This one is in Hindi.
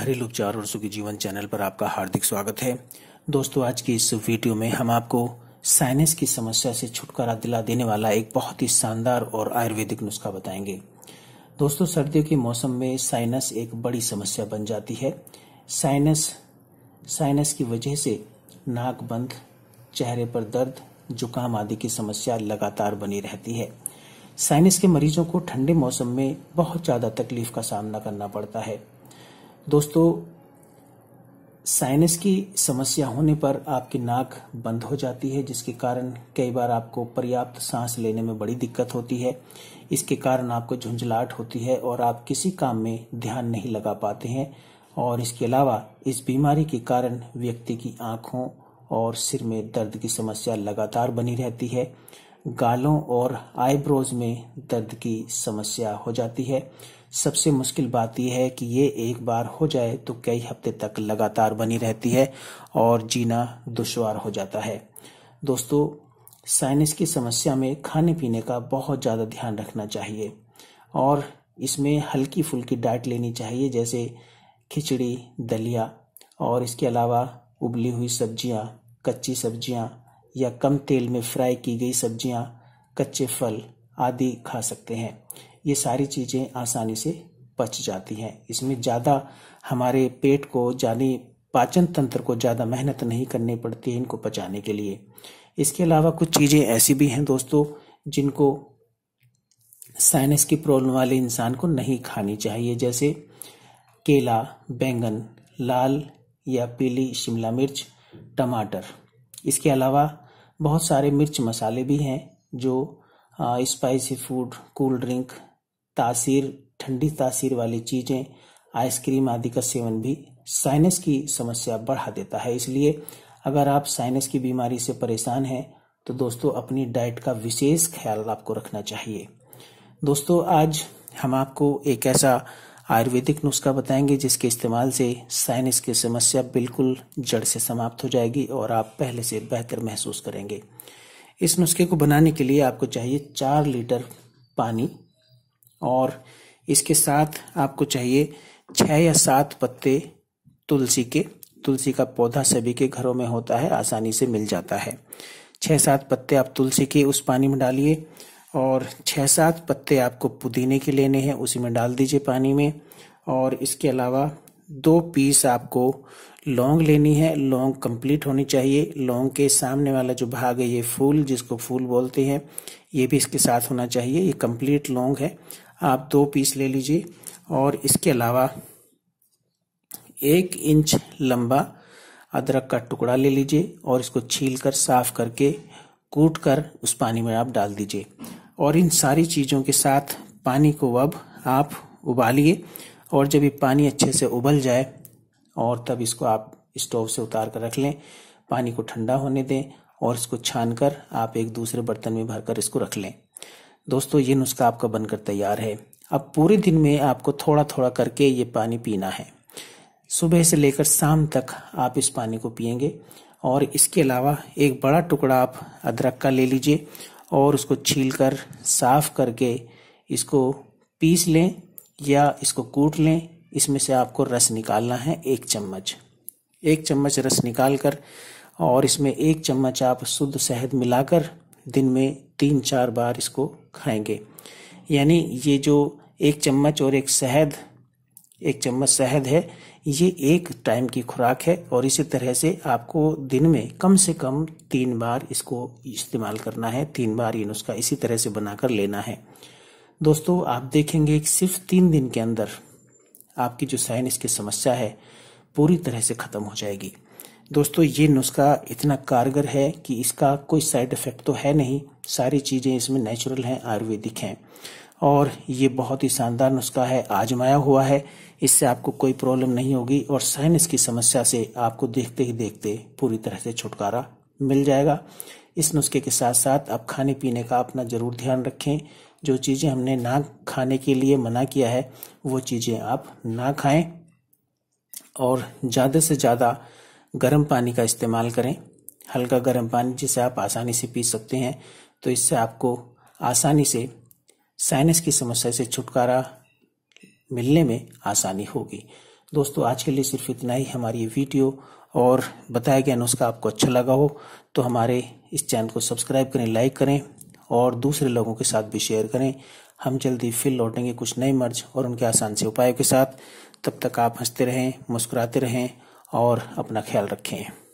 घरेलू उपचार और सुखी जीवन चैनल पर आपका हार्दिक स्वागत है दोस्तों आज की इस वीडियो में हम आपको साइनस की समस्या से छुटकारा दिला देने वाला एक बहुत ही शानदार और आयुर्वेदिक नुस्खा बताएंगे दोस्तों सर्दियों के मौसम में साइनस एक बड़ी समस्या बन जाती है साइनस साइनस की वजह से नाक बंद चेहरे पर दर्द जुकाम आदि की समस्या लगातार बनी रहती है साइनस के मरीजों को ठंडे मौसम में बहुत ज़्यादा तकलीफ का सामना करना पड़ता है दोस्तों साइनस की समस्या होने पर आपकी नाक बंद हो जाती है जिसके कारण कई बार आपको पर्याप्त सांस लेने में बड़ी दिक्कत होती है इसके कारण आपको झुंझलाहट होती है और आप किसी काम में ध्यान नहीं लगा पाते हैं और इसके अलावा इस बीमारी के कारण व्यक्ति की आंखों और सिर में दर्द की समस्या लगातार बनी रहती है गालों और आईब्रोज में दर्द की समस्या हो जाती है सबसे मुश्किल बात यह है कि ये एक बार हो जाए तो कई हफ्ते तक लगातार बनी रहती है और जीना दुशवार हो जाता है दोस्तों साइनस की समस्या में खाने पीने का बहुत ज़्यादा ध्यान रखना चाहिए और इसमें हल्की फुल्की डाइट लेनी चाहिए जैसे खिचड़ी दलिया और इसके अलावा उबली हुई सब्जियां, कच्ची सब्जियां या कम तेल में फ्राई की गई सब्जियां कच्चे फल आदि खा सकते हैं ये सारी चीज़ें आसानी से पच जाती हैं इसमें ज़्यादा हमारे पेट को जानी पाचन तंत्र को ज़्यादा मेहनत नहीं करनी पड़ती है इनको पचाने के लिए इसके अलावा कुछ चीज़ें ऐसी भी हैं दोस्तों जिनको साइनस की प्रॉब्लम वाले इंसान को नहीं खानी चाहिए जैसे केला बैंगन लाल या पीली शिमला मिर्च टमाटर इसके अलावा बहुत सारे मिर्च मसाले भी हैं जो स्पाइसी फूड कूल ड्रिंक तासीर ठंडी तासीर वाली चीज़ें आइसक्रीम आदि का सेवन भी साइनस की समस्या बढ़ा देता है इसलिए अगर आप साइनस की बीमारी से परेशान हैं तो दोस्तों अपनी डाइट का विशेष ख्याल आपको रखना चाहिए दोस्तों आज हम आपको एक ऐसा आयुर्वेदिक नुस्खा बताएंगे जिसके इस्तेमाल से साइनस की समस्या बिल्कुल जड़ से समाप्त हो जाएगी और आप पहले से बेहतर महसूस करेंगे इस नुस्खे को बनाने के लिए आपको चाहिए चार लीटर पानी और इसके साथ आपको चाहिए छः या सात पत्ते तुलसी के तुलसी का पौधा सभी के घरों में होता है आसानी से मिल जाता है छः सात पत्ते आप तुलसी के उस पानी में डालिए और छः सात पत्ते आपको पुदीने के लेने हैं उसी में डाल दीजिए पानी में और इसके अलावा दो पीस आपको लौंग लेनी है लौंग कंप्लीट होनी चाहिए लौंग के सामने वाला जो भाग है ये फूल जिसको फूल बोलते हैं ये भी इसके साथ होना चाहिए ये कंप्लीट लौंग है आप दो पीस ले लीजिए और इसके अलावा एक इंच लंबा अदरक का टुकड़ा ले लीजिए और इसको छील कर साफ करके कूट कर उस पानी में आप डाल दीजिए और इन सारी चीज़ों के साथ पानी को अब आप उबालिए और जब ये पानी अच्छे से उबल जाए और तब इसको आप स्टोव से उतार कर रख लें पानी को ठंडा होने दें और इसको छान कर आप एक दूसरे बर्तन में भरकर इसको रख लें दोस्तों ये नुस्खा आपका बनकर तैयार है अब पूरे दिन में आपको थोड़ा थोड़ा करके ये पानी पीना है सुबह से लेकर शाम तक आप इस पानी को पियेंगे और इसके अलावा एक बड़ा टुकड़ा आप अदरक का ले लीजिए और उसको छील कर साफ करके इसको पीस लें या इसको कूट लें इसमें से आपको रस निकालना है एक चम्मच एक चम्मच रस निकाल कर और इसमें एक चम्मच आप शुद्ध शहद मिलाकर दिन में तीन चार बार इसको खाएंगे यानी ये जो एक चम्मच और एक शहद एक चम्मच शहद है ये एक टाइम की खुराक है और इसी तरह से आपको दिन में कम से कम तीन बार इसको इस्तेमाल करना है तीन बार ये नुस्खा इसी तरह से बनाकर लेना है दोस्तों आप देखेंगे सिर्फ तीन दिन के अंदर आपकी जो साइनस की समस्या है पूरी तरह से खत्म हो जाएगी दोस्तों ये नुस्खा इतना कारगर है कि इसका कोई साइड इफेक्ट तो है नहीं सारी चीज़ें इसमें नेचुरल हैं आयुर्वेदिक हैं और ये बहुत ही शानदार नुस्खा है आजमाया हुआ है इससे आपको कोई प्रॉब्लम नहीं होगी और साइनस की समस्या से आपको देखते ही देखते पूरी तरह से छुटकारा मिल जाएगा इस नुस्खे के साथ साथ आप खाने पीने का अपना ज़रूर ध्यान रखें जो चीज़ें हमने ना खाने के लिए मना किया है वो चीज़ें आप ना खाएं और ज़्यादा से ज़्यादा गर्म पानी का इस्तेमाल करें हल्का गर्म पानी जिसे आप आसानी से पी सकते हैं तो इससे आपको आसानी से साइनस की समस्या से छुटकारा मिलने में आसानी होगी दोस्तों आज के लिए सिर्फ इतना ही हमारी वीडियो और बताया गया नुस्खा आपको अच्छा लगा हो तो हमारे इस चैनल को सब्सक्राइब करें लाइक करें और दूसरे लोगों के साथ भी शेयर करें हम जल्दी फिर लौटेंगे कुछ नए मर्ज और उनके आसान से उपायों के साथ तब तक आप हंसते रहें मुस्कुराते रहें और अपना ख्याल रखें